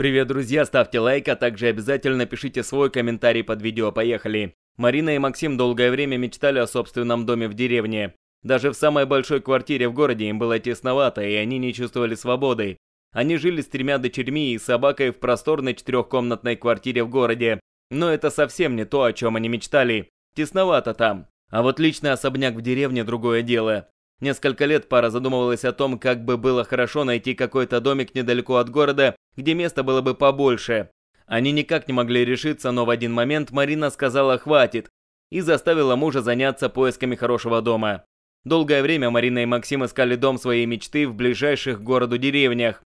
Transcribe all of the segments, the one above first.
Привет, друзья, ставьте лайк, а также обязательно пишите свой комментарий под видео, поехали. Марина и Максим долгое время мечтали о собственном доме в деревне. Даже в самой большой квартире в городе им было тесновато, и они не чувствовали свободы. Они жили с тремя дочерьми и собакой в просторной четырехкомнатной квартире в городе. Но это совсем не то, о чем они мечтали. Тесновато там. А вот личный особняк в деревне – другое дело. Несколько лет пара задумывалась о том, как бы было хорошо найти какой-то домик недалеко от города где места было бы побольше. Они никак не могли решиться, но в один момент Марина сказала «хватит» и заставила мужа заняться поисками хорошего дома. Долгое время Марина и Максим искали дом своей мечты в ближайших к городу деревнях.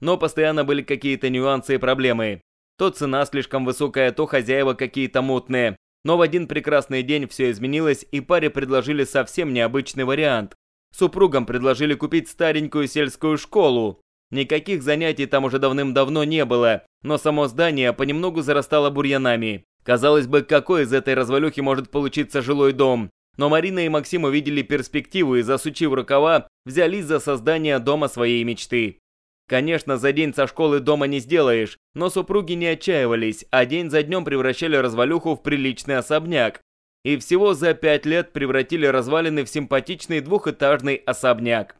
Но постоянно были какие-то нюансы и проблемы. То цена слишком высокая, то хозяева какие-то мутные. Но в один прекрасный день все изменилось, и паре предложили совсем необычный вариант. Супругам предложили купить старенькую сельскую школу, Никаких занятий там уже давным-давно не было, но само здание понемногу зарастало бурьянами. Казалось бы, какой из этой развалюхи может получиться жилой дом? Но Марина и Максим увидели перспективу и, засучив рукава, взялись за создание дома своей мечты. Конечно, за день со школы дома не сделаешь, но супруги не отчаивались, а день за днем превращали развалюху в приличный особняк. И всего за пять лет превратили развалины в симпатичный двухэтажный особняк.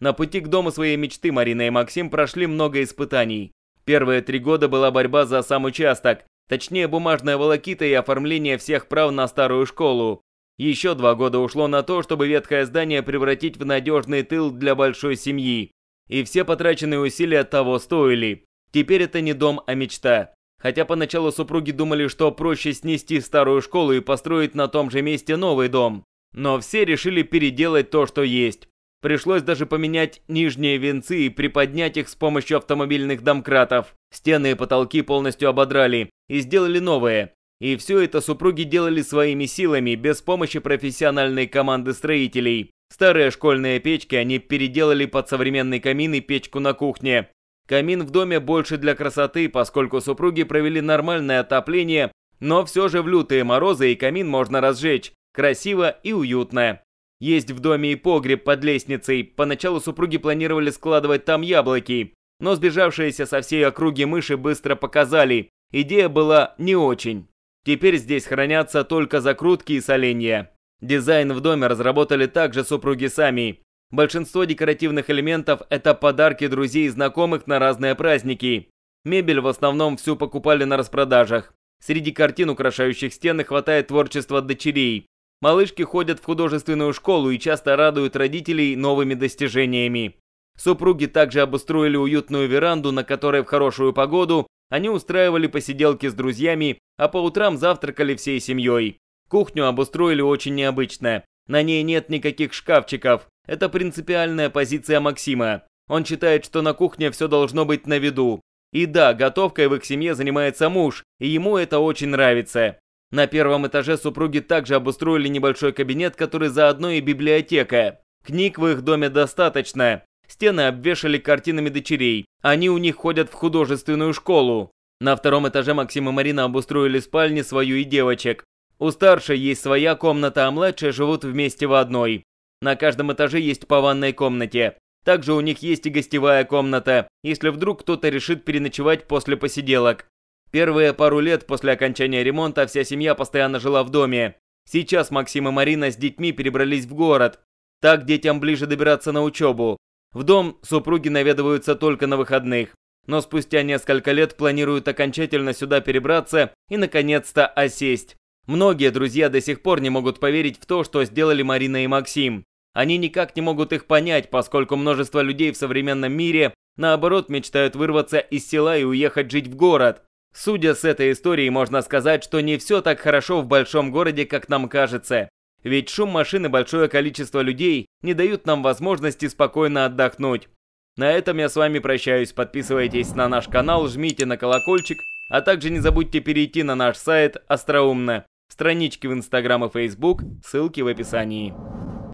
На пути к дому своей мечты Марина и Максим прошли много испытаний. Первые три года была борьба за сам участок, точнее бумажная волокита и оформление всех прав на старую школу. Еще два года ушло на то, чтобы ветхое здание превратить в надежный тыл для большой семьи. И все потраченные усилия того стоили. Теперь это не дом, а мечта. Хотя поначалу супруги думали, что проще снести старую школу и построить на том же месте новый дом. Но все решили переделать то, что есть. Пришлось даже поменять нижние венцы и приподнять их с помощью автомобильных домкратов. Стены и потолки полностью ободрали и сделали новые. И все это супруги делали своими силами, без помощи профессиональной команды строителей. Старые школьные печки они переделали под современный камин и печку на кухне. Камин в доме больше для красоты, поскольку супруги провели нормальное отопление, но все же в лютые морозы и камин можно разжечь. Красиво и уютно. Есть в доме и погреб под лестницей. Поначалу супруги планировали складывать там яблоки, но сбежавшиеся со всей округи мыши быстро показали. Идея была не очень. Теперь здесь хранятся только закрутки и соленья. Дизайн в доме разработали также супруги сами. Большинство декоративных элементов – это подарки друзей и знакомых на разные праздники. Мебель в основном всю покупали на распродажах. Среди картин, украшающих стены, хватает творчества дочерей. Малышки ходят в художественную школу и часто радуют родителей новыми достижениями. Супруги также обустроили уютную веранду, на которой в хорошую погоду они устраивали посиделки с друзьями, а по утрам завтракали всей семьей. Кухню обустроили очень необычно. На ней нет никаких шкафчиков. Это принципиальная позиция Максима. Он считает, что на кухне все должно быть на виду. И да, готовкой в их семье занимается муж, и ему это очень нравится. На первом этаже супруги также обустроили небольшой кабинет, который заодно и библиотека. Книг в их доме достаточно. Стены обвешали картинами дочерей. Они у них ходят в художественную школу. На втором этаже Максим и Марина обустроили спальни свою и девочек. У старшей есть своя комната, а младшие живут вместе в одной. На каждом этаже есть по ванной комнате. Также у них есть и гостевая комната, если вдруг кто-то решит переночевать после посиделок. Первые пару лет после окончания ремонта вся семья постоянно жила в доме. Сейчас Максим и Марина с детьми перебрались в город. Так детям ближе добираться на учебу. В дом супруги наведываются только на выходных. Но спустя несколько лет планируют окончательно сюда перебраться и, наконец-то, осесть. Многие друзья до сих пор не могут поверить в то, что сделали Марина и Максим. Они никак не могут их понять, поскольку множество людей в современном мире, наоборот, мечтают вырваться из села и уехать жить в город. Судя с этой истории, можно сказать, что не все так хорошо в большом городе, как нам кажется. Ведь шум машины, большое количество людей не дают нам возможности спокойно отдохнуть. На этом я с вами прощаюсь. Подписывайтесь на наш канал, жмите на колокольчик, а также не забудьте перейти на наш сайт «Остроумно». Странички в Инстаграм и Фейсбук, ссылки в описании.